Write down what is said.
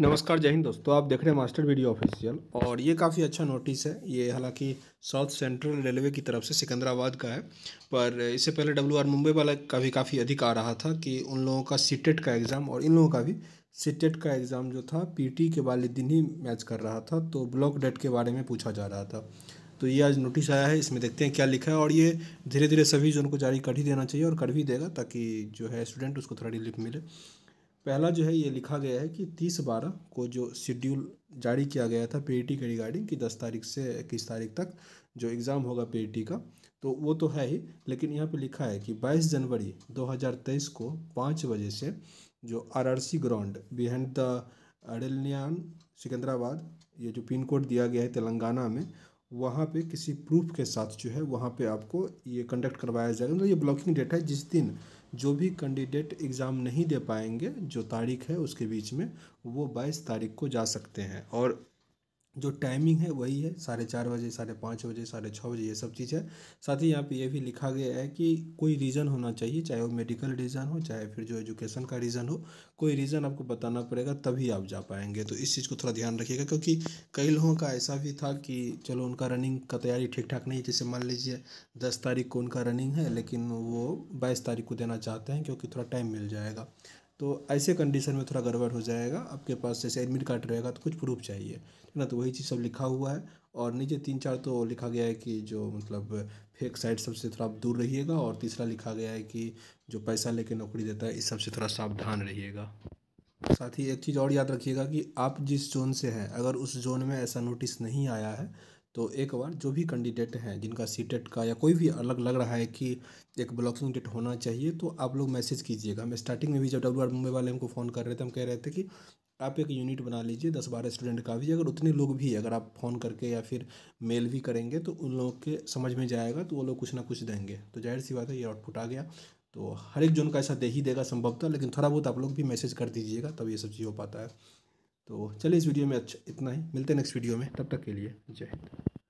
नमस्कार जय हिंद दोस्तों आप देख रहे हैं मास्टर वीडियो ऑफिशियल और ये काफ़ी अच्छा नोटिस है ये हालांकि साउथ सेंट्रल रेलवे की तरफ से सिकंदराबाद का है पर इससे पहले डब्ल्यू आर मुंबई वाला का भी काफ़ी अधिक आ रहा था कि उन लोगों का सीटेट e का एग्ज़ाम और इन लोगों का भी सीटेट e का एग्ज़ाम जो था पी के वाले दिन ही मैच कर रहा था तो ब्लॉक डेट के बारे में पूछा जा रहा था तो ये आज नोटिस आया है इसमें देखते हैं क्या लिखा है और ये धीरे धीरे सभी जो उनको जारी कर ही देना चाहिए और कर भी देगा ताकि जो है स्टूडेंट उसको थोड़ा रिलीफ मिले पहला जो है ये लिखा गया है कि तीस बारह को जो शेड्यूल जारी किया गया था टी e के रिगार्डिंग कि दस तारीख से इक्कीस तारीख तक जो एग्ज़ाम होगा पी e का तो वो तो है ही लेकिन यहाँ पे लिखा है कि बाईस जनवरी 2023 को पाँच बजे से जो आरआरसी ग्राउंड बिहड द अडलियान सिकंदराबाद ये जो पिन कोड दिया गया है तेलंगाना में वहाँ पे किसी प्रूफ के साथ जो है वहाँ पे आपको ये कंडक्ट करवाया जाएगा मतलब तो ये ब्लॉकिंग डेट है जिस दिन जो भी कैंडिडेट एग्ज़ाम नहीं दे पाएंगे जो तारीख है उसके बीच में वो बाईस तारीख को जा सकते हैं और जो टाइमिंग है वही है साढ़े चार बजे साढ़े पाँच बजे साढ़े छः बजे ये सब चीज़ है साथ ही यहाँ पे ये भी लिखा गया है कि कोई रीज़न होना चाहिए चाहे वो मेडिकल रीज़न हो चाहे फिर जो एजुकेशन का रीज़न हो कोई रीज़न आपको बताना पड़ेगा तभी आप जा पाएंगे तो इस चीज़ को थोड़ा ध्यान रखिएगा क्योंकि कई लोगों का ऐसा भी था कि चलो उनका रनिंग का तैयारी ठीक ठाक नहीं है जैसे मान लीजिए दस तारीख को उनका रनिंग है लेकिन वो बाईस तारीख को देना चाहते हैं क्योंकि थोड़ा टाइम मिल जाएगा तो ऐसे कंडीशन में थोड़ा गड़बड़ हो जाएगा आपके पास जैसे एडमिट कार्ड रहेगा तो कुछ प्रूफ चाहिए है ना तो वही चीज़ सब लिखा हुआ है और नीचे तीन चार तो लिखा गया है कि जो मतलब फेक साइट सबसे थोड़ा आप दूर रहिएगा और तीसरा लिखा गया है कि जो पैसा लेके नौकरी देता है इस सबसे थोड़ा सावधान रहिएगा साथ ही एक चीज़ और याद रखिएगा कि आप जिस जोन से हैं अगर उस जोन में ऐसा नोटिस नहीं आया है तो एक बार जो भी कैंडिडेट हैं जिनका सी टेट का या कोई भी अलग लग रहा है कि एक ब्लॉकिंग डेट होना चाहिए तो आप लोग मैसेज कीजिएगा हम स्टार्टिंग में भी जब डब्ल्यू आर मुंबई वाले हमको फ़ोन कर रहे थे हम कह रहे थे कि आप एक यूनिट बना लीजिए दस बारह स्टूडेंट का भी अगर उतने लोग भी अगर आप फ़ोन करके या फिर मेल भी करेंगे तो उन लोगों के समझ में जाएगा तो वो लोग कुछ ना कुछ देंगे तो जाहिर सी बात है ये आउटपुट आ गया तो हर एक जोन का ऐसा दे ही देगा संभवतः लेकिन थोड़ा बहुत आप लोग भी मैसेज कर दीजिएगा तब ये सब चीज़ हो पाता है तो चलिए इस वीडियो में अच्छा इतना ही मिलते हैं नेक्स्ट वीडियो में तब तक के लिए जय हिंद